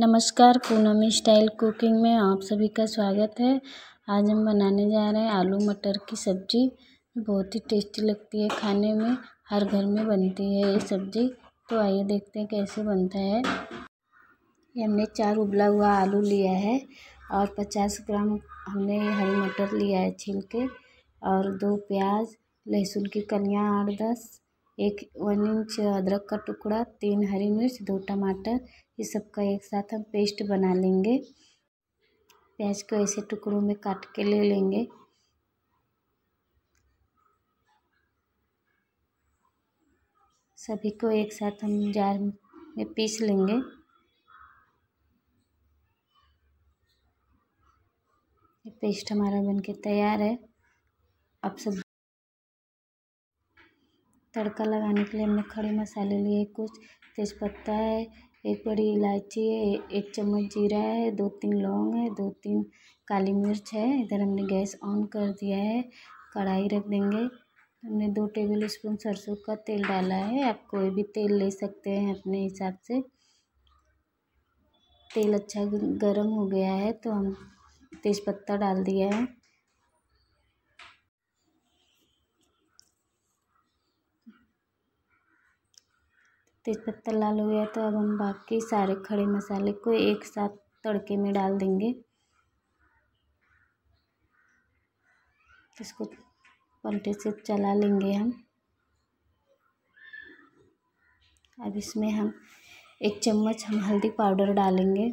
नमस्कार Poonam style cooking में आप सभी का स्वागत है आज हम बनाने जा रहे हैं आलू मटर की सब्ज़ी बहुत ही टेस्टी लगती है खाने में हर घर में बनती है ये सब्ज़ी तो आइए देखते हैं कैसे बनता है ये हमने चार उबला हुआ आलू लिया है और पचास ग्राम हमने हरी मटर लिया है छील के और दो प्याज लहसुन की कलियाँ आठ दस एक वन इंच अदरक का टुकड़ा तीन हरी मिर्च दो टमाटर ये सब का एक साथ हम पेस्ट बना लेंगे प्याज को ऐसे टुकड़ों में काट के ले लेंगे सभी को एक साथ हम जार में पीस लेंगे पेस्ट हमारा बनके तैयार है आप सब तड़का लगाने के लिए हमने खड़े मसाले लिए कुछ तेज़पत्ता है एक बड़ी इलायची है एक चम्मच जीरा है दो तीन लौंग है दो तीन काली मिर्च है इधर हमने गैस ऑन कर दिया है कढ़ाई रख देंगे हमने दो टेबल स्पून सरसों का तेल डाला है आप कोई भी तेल ले सकते हैं अपने हिसाब से तेल अच्छा गर्म हो गया है तो हम तेज़पत्ता डाल दिया है तेजपत्ता लाल हो गया तो अब हम बाकी सारे खड़े मसाले को एक साथ तड़के में डाल देंगे इसको पलटे से चला लेंगे हम अब इसमें हम एक चम्मच हम हल्दी पाउडर डालेंगे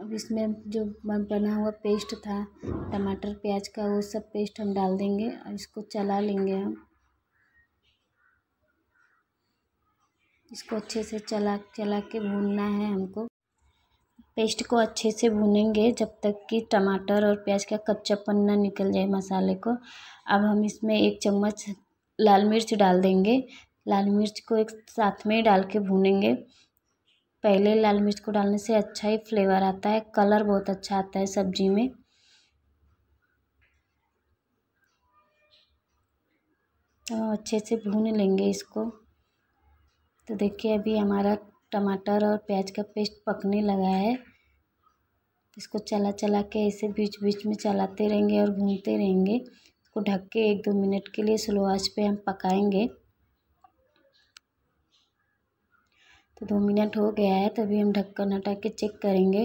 अब इसमें जो बना हुआ पेस्ट था टमाटर प्याज का वो सब पेस्ट हम डाल देंगे और इसको चला लेंगे हम इसको अच्छे से चला चला के भूनना है हमको पेस्ट को अच्छे से भूनेंगे जब तक कि टमाटर और प्याज का कच्चापन ना निकल जाए मसाले को अब हम इसमें एक चम्मच लाल मिर्च डाल देंगे लाल मिर्च को एक साथ में डाल के भूनेंगे पहले लाल मिर्च को डालने से अच्छा ही फ्लेवर आता है कलर बहुत अच्छा आता है सब्जी में तो अच्छे से भून लेंगे इसको तो देखिए अभी हमारा टमाटर और प्याज का पेस्ट पकने लगा है इसको चला चला के ऐसे बीच बीच में चलाते रहेंगे और भूनते रहेंगे इसको ढक के एक दो मिनट के लिए स्लो आंच पे हम पकाएंगे तो दो मिनट हो गया है तभी हम ढक्कन हटा के चेक करेंगे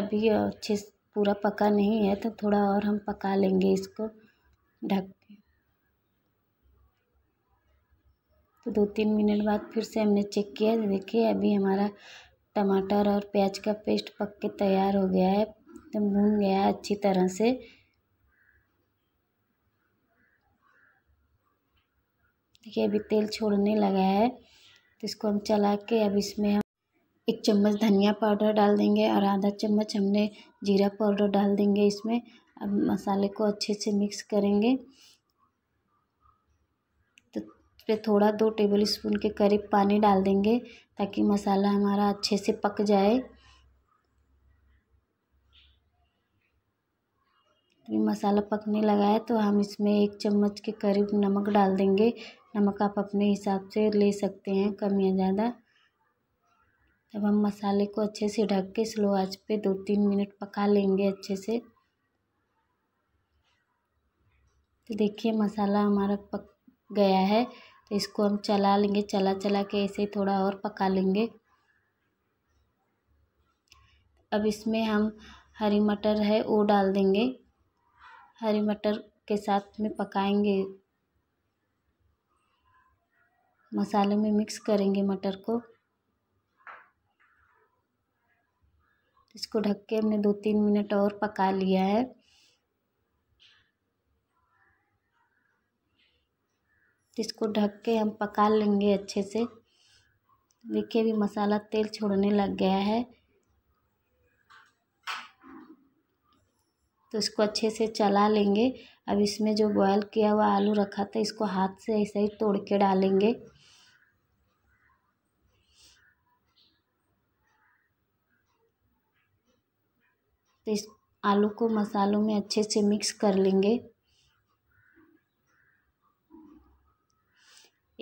अभी अच्छे से पूरा पका नहीं है तो थोड़ा और हम पका लेंगे इसको ढक के तो दो तीन मिनट बाद फिर से हमने चेक किया देखिए अभी हमारा टमाटर और प्याज का पेस्ट पक के तैयार हो गया है एकदम भून गया है अच्छी तरह से देखिए अभी तेल छोड़ने लगा है तो इसको हम चला के अब इसमें हम एक चम्मच धनिया पाउडर डाल देंगे और आधा चम्मच हमने जीरा पाउडर डाल देंगे इसमें अब मसाले को अच्छे से मिक्स करेंगे तो फिर थोड़ा दो टेबल स्पून के करीब पानी डाल देंगे ताकि मसाला हमारा अच्छे से पक जाए तो मसाला पकने लगा है तो हम इसमें एक चम्मच के करीब नमक डाल देंगे नमक आप अपने हिसाब से ले सकते हैं कम या ज़्यादा तब हम मसाले को अच्छे से ढक के स्लो आंच पे दो तीन मिनट पका लेंगे अच्छे से तो देखिए मसाला हमारा पक गया है तो इसको हम चला लेंगे चला चला के ऐसे थोड़ा और पका लेंगे अब इसमें हम हरी मटर है वो डाल देंगे हरी मटर के साथ में पकाएंगे मसाले में मिक्स करेंगे मटर को इसको ढक के हमने दो तीन मिनट और पका लिया है इसको ढक के हम पका लेंगे अच्छे से देखिए भी मसाला तेल छोड़ने लग गया है तो इसको अच्छे से चला लेंगे अब इसमें जो बॉयल किया हुआ आलू रखा था इसको हाथ से ऐसे ही तोड़ के डालेंगे तो इस आलू को मसालों में अच्छे से मिक्स कर लेंगे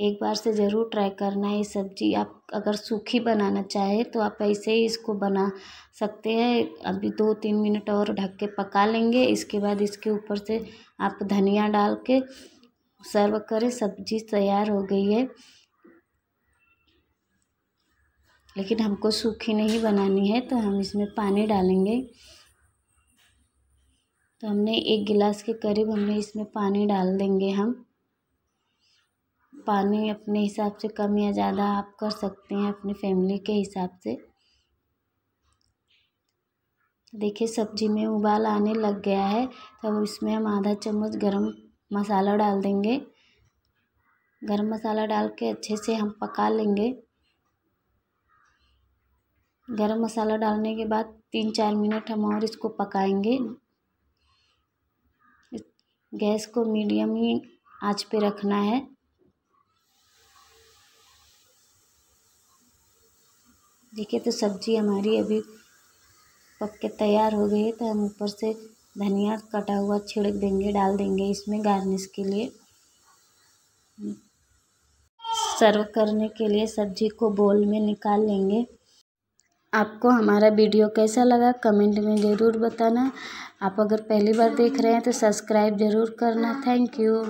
एक बार से ज़रूर ट्राई करना है ये सब्ज़ी आप अगर सूखी बनाना चाहे तो आप ऐसे ही इसको बना सकते हैं अभी दो तीन मिनट और ढक के पका लेंगे इसके बाद इसके ऊपर से आप धनिया डाल के सर्व करें सब्ज़ी तैयार हो गई है लेकिन हमको सूखी नहीं बनानी है तो हम इसमें पानी डालेंगे तो हमने एक गिलास के करीब हमने इसमें पानी डाल देंगे हम पानी अपने हिसाब से कम या ज़्यादा आप कर सकते हैं अपनी फैमिली के हिसाब से देखिए सब्जी में उबाल आने लग गया है तब इसमें हम आधा चम्मच गरम मसाला डाल देंगे गरम मसाला डाल के अच्छे से हम पका लेंगे गरम मसाला डालने के बाद तीन चार मिनट हम और इसको पकाएंगे गैस को मीडियम ही आँच पे रखना है देखिए तो सब्ज़ी हमारी अभी पक के तैयार हो गई है तो हम ऊपर से धनिया कटा हुआ छिड़क देंगे डाल देंगे इसमें गार्निश के लिए सर्व करने के लिए सब्ज़ी को बोल में निकाल लेंगे आपको हमारा वीडियो कैसा लगा कमेंट में ज़रूर बताना आप अगर पहली बार देख रहे हैं तो सब्सक्राइब ज़रूर करना थैंक यू